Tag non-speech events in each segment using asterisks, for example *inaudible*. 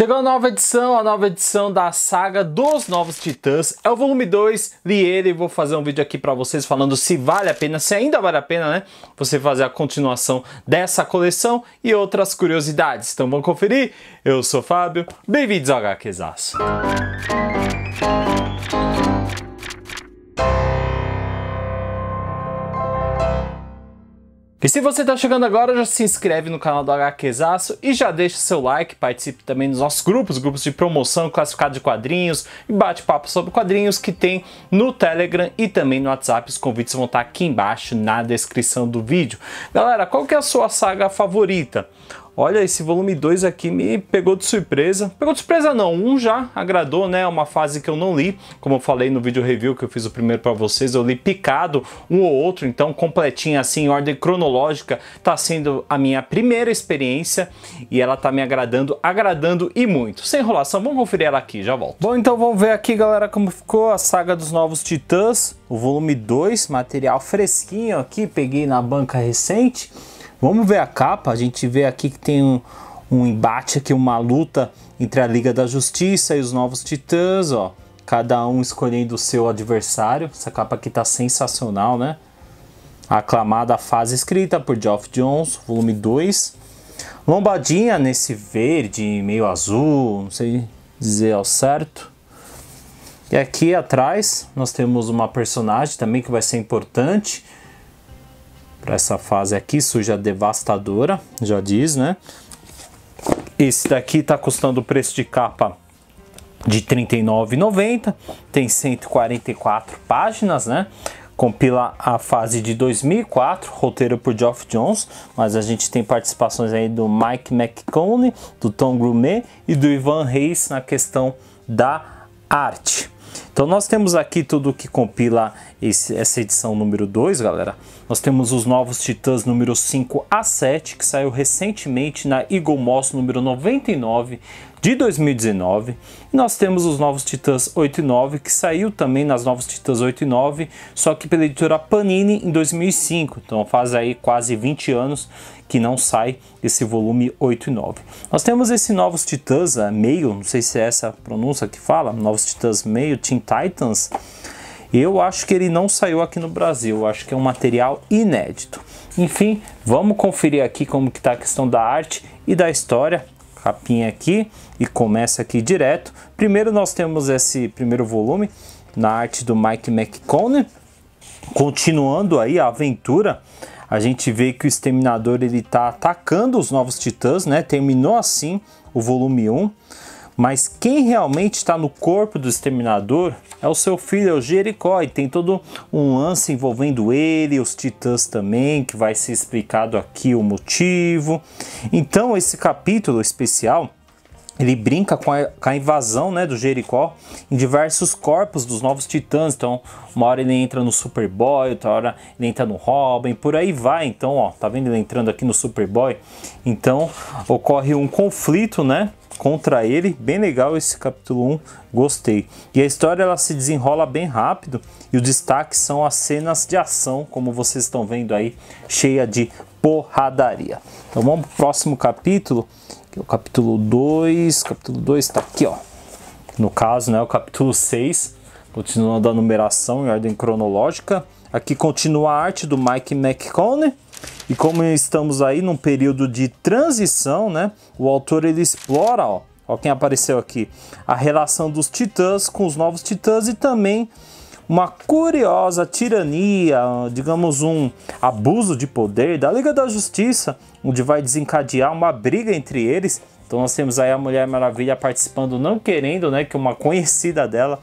Chegou a nova edição, a nova edição da saga dos Novos Titãs, é o volume 2, li ele, e vou fazer um vídeo aqui para vocês falando se vale a pena, se ainda vale a pena, né, você fazer a continuação dessa coleção e outras curiosidades. Então vamos conferir? Eu sou Fábio, bem-vindos ao HQzaço. E se você está chegando agora, já se inscreve no canal do HQzaço e já deixa seu like, participe também dos nossos grupos, grupos de promoção, classificado de quadrinhos e bate-papo sobre quadrinhos que tem no Telegram e também no WhatsApp. Os convites vão estar tá aqui embaixo na descrição do vídeo. Galera, qual que é a sua saga favorita? Olha, esse volume 2 aqui me pegou de surpresa. Pegou de surpresa não, um já agradou, né? É uma fase que eu não li, como eu falei no vídeo review que eu fiz o primeiro para vocês, eu li picado um ou outro, então completinho assim, em ordem cronológica, tá sendo a minha primeira experiência e ela tá me agradando, agradando e muito. Sem enrolação, vamos conferir ela aqui, já volto. Bom, então vamos ver aqui, galera, como ficou a saga dos novos titãs, o volume 2, material fresquinho aqui, peguei na banca recente. Vamos ver a capa. A gente vê aqui que tem um, um embate aqui, uma luta entre a Liga da Justiça e os Novos Titãs, ó. Cada um escolhendo o seu adversário. Essa capa aqui tá sensacional, né? A aclamada fase escrita por Geoff Jones, volume 2. Lombadinha nesse verde, meio azul, não sei dizer ao certo. E aqui atrás nós temos uma personagem também que vai ser importante para essa fase aqui, suja devastadora, já diz, né? Esse daqui está custando o preço de capa de R$ 39,90, tem 144 páginas, né? Compila a fase de 2004, roteiro por Geoff Jones, mas a gente tem participações aí do Mike McCone, do Tom Grumet e do Ivan Reis na questão da arte. Então nós temos aqui tudo que compila esse, essa edição número 2, galera. Nós temos os novos Titãs número 5 a 7, que saiu recentemente na Eagle Moss número 99, de 2019. E nós temos os Novos Titãs 8 e 9, que saiu também nas Novos Titãs 8 e 9, só que pela editora Panini em 2005. Então faz aí quase 20 anos que não sai esse volume 8 e 9. Nós temos esse Novos Titãs, é, meio, não sei se é essa a pronúncia que fala, Novos Titãs meio, Teen Titans. Eu acho que ele não saiu aqui no Brasil, eu acho que é um material inédito. Enfim, vamos conferir aqui como que está a questão da arte e da história capinha aqui e começa aqui direto. Primeiro nós temos esse primeiro volume na arte do Mike McConnell. Continuando aí a aventura, a gente vê que o Exterminador ele tá atacando os novos Titãs, né? Terminou assim o volume 1. Mas quem realmente está no corpo do exterminador é o seu filho, é o Jericó, e tem todo um lance envolvendo ele, os titãs também, que vai ser explicado aqui o motivo. Então, esse capítulo especial ele brinca com a, com a, invasão né, do Jericó em diversos corpos dos novos titãs. Então, uma hora ele entra no Superboy, outra hora ele entra no Robin, por aí vai. Então, ó, tá vendo ele entrando aqui no Superboy? Então, ocorre um conflito, né? contra ele. Bem legal esse capítulo 1, gostei. E a história ela se desenrola bem rápido e o destaque são as cenas de ação, como vocês estão vendo aí, cheia de porradaria. Então vamos pro próximo capítulo, que é o capítulo 2. Capítulo 2 está aqui, ó. No caso, né, o capítulo 6, continuando a numeração em ordem cronológica. Aqui continua a arte do Mike McConaughey e como estamos aí num período de transição, né, o autor ele explora, ó, ó quem apareceu aqui, a relação dos titãs com os novos titãs e também uma curiosa tirania, digamos um abuso de poder da Liga da Justiça, onde vai desencadear uma briga entre eles. Então nós temos aí a Mulher Maravilha participando, não querendo, né, que uma conhecida dela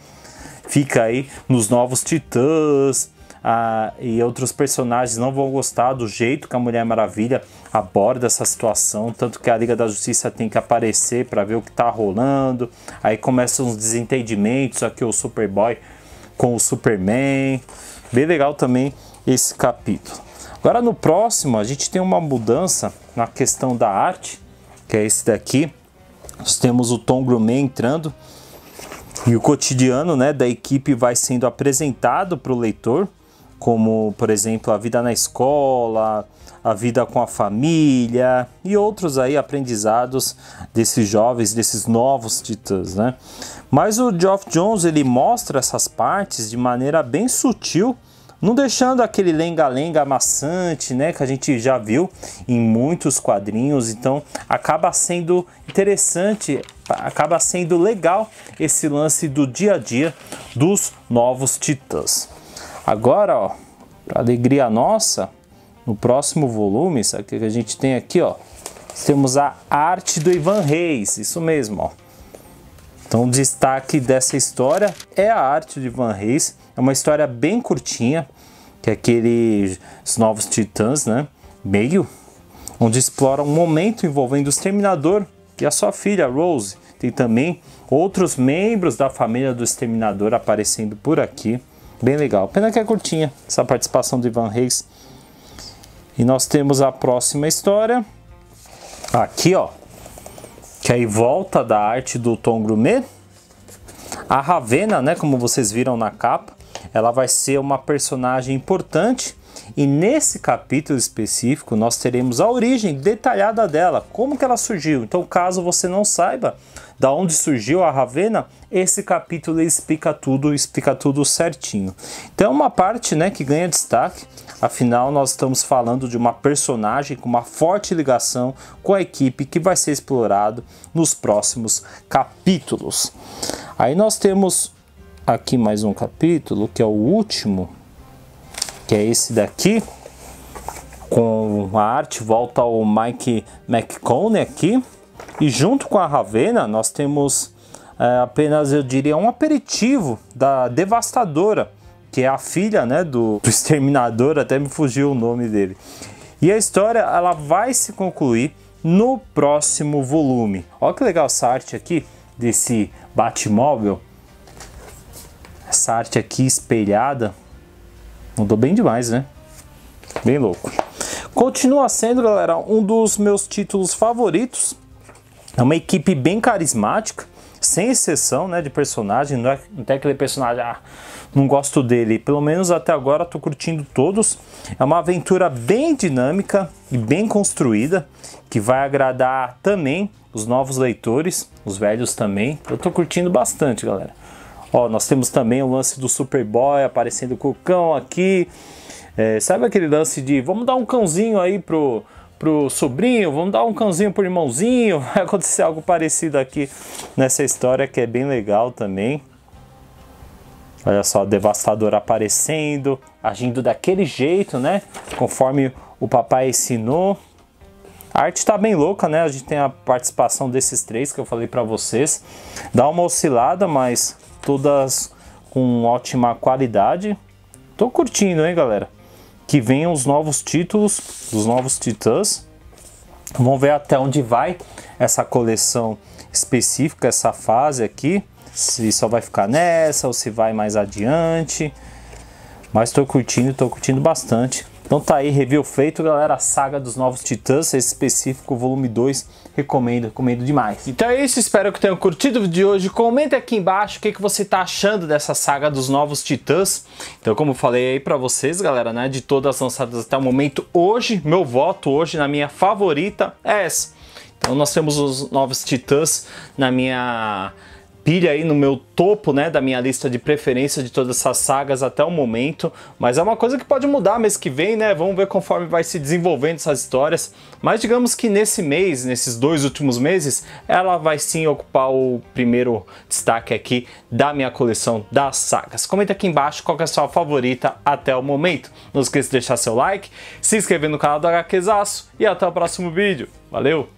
fica aí nos Novos Titãs. Ah, e outros personagens não vão gostar do jeito que a Mulher Maravilha aborda essa situação, tanto que a Liga da Justiça tem que aparecer para ver o que está rolando. Aí começam os desentendimentos aqui o Superboy com o Superman. Bem legal também esse capítulo. Agora no próximo a gente tem uma mudança na questão da arte, que é esse daqui. Nós temos o Tom Grumet entrando e o cotidiano né, da equipe vai sendo apresentado para o leitor como, por exemplo, a vida na escola, a vida com a família e outros aí aprendizados desses jovens, desses novos titãs, né? Mas o Geoff Jones ele mostra essas partes de maneira bem sutil, não deixando aquele lenga-lenga amassante, né, que a gente já viu em muitos quadrinhos, então acaba sendo interessante, acaba sendo legal esse lance do dia a dia dos novos titãs. Agora, ó, para alegria nossa, no próximo volume, sabe o que a gente tem aqui, ó? Temos a arte do Ivan Reis, isso mesmo, ó. Então, o destaque dessa história é a arte de Ivan Reis. É uma história bem curtinha, que é aqueles Novos Titãs, né? Meio, onde explora um momento envolvendo o Exterminador e a sua filha, Rose. Tem também outros membros da família do Exterminador aparecendo por aqui. Bem legal. Pena que é curtinha essa participação do Ivan Reis. E nós temos a próxima história. Aqui, ó. Que aí é volta da arte do Tom Grumet. A Ravena, né, como vocês viram na capa, ela vai ser uma personagem importante e nesse capítulo específico nós teremos a origem detalhada dela, como que ela surgiu. Então, caso você não saiba da onde surgiu a Ravenna, esse capítulo explica tudo, explica tudo certinho. Então, é uma parte, né, que ganha destaque, afinal nós estamos falando de uma personagem com uma forte ligação com a equipe que vai ser explorado nos próximos capítulos. Aí nós temos aqui mais um capítulo, que é o último que é esse daqui, com a arte volta ao Mike McCone aqui. E junto com a Ravena, nós temos é, apenas, eu diria, um aperitivo da Devastadora, que é a filha né, do, do Exterminador, até me fugiu o nome dele. E a história ela vai se concluir no próximo volume. Olha que legal essa arte aqui desse Batmóvel. Essa arte aqui espelhada Mudou bem demais, né? Bem louco. Continua sendo, galera, um dos meus títulos favoritos. É uma equipe bem carismática, sem exceção, né, de personagem. Não é, não é aquele personagem, ah, não gosto dele. Pelo menos até agora tô curtindo todos. É uma aventura bem dinâmica e bem construída, que vai agradar também os novos leitores, os velhos também. Eu tô curtindo bastante, galera. Ó, nós temos também o lance do Superboy aparecendo com o cão aqui. É, sabe aquele lance de vamos dar um cãozinho aí pro, pro sobrinho, vamos dar um cãozinho pro irmãozinho? *laughs* Vai acontecer algo parecido aqui nessa história que é bem legal também. Olha só, Devastador aparecendo, agindo daquele jeito, né? Conforme o papai ensinou. A arte está bem louca, né? A gente tem a participação desses três que eu falei para vocês. Dá uma oscilada, mas todas com ótima qualidade. Tô curtindo, hein, galera? Que venham os novos títulos dos novos Titãs. Vamos ver até onde vai essa coleção específica, essa fase aqui. Se só vai ficar nessa ou se vai mais adiante. Mas tô curtindo, tô curtindo bastante. Então tá aí, review feito, galera. A saga dos novos titãs, esse específico, volume 2. Recomendo, recomendo demais. Então é isso, espero que tenham curtido o vídeo de hoje. Comenta aqui embaixo o que, que você tá achando dessa saga dos novos titãs. Então, como eu falei aí pra vocês, galera, né? De todas lançadas até o momento, hoje, meu voto hoje na minha favorita é essa. Então nós temos os novos titãs na minha pilha aí no meu topo, né, da minha lista de preferência de todas essas sagas até o momento, mas é uma coisa que pode mudar mês que vem, né? Vamos ver conforme vai se desenvolvendo essas histórias. Mas digamos que nesse mês, nesses dois últimos meses, ela vai sim ocupar o primeiro destaque aqui da minha coleção das sagas. Comenta aqui embaixo qual é a sua favorita até o momento. Não esqueça de deixar seu like, se inscrever no canal do HQzaço e até o próximo vídeo. Valeu!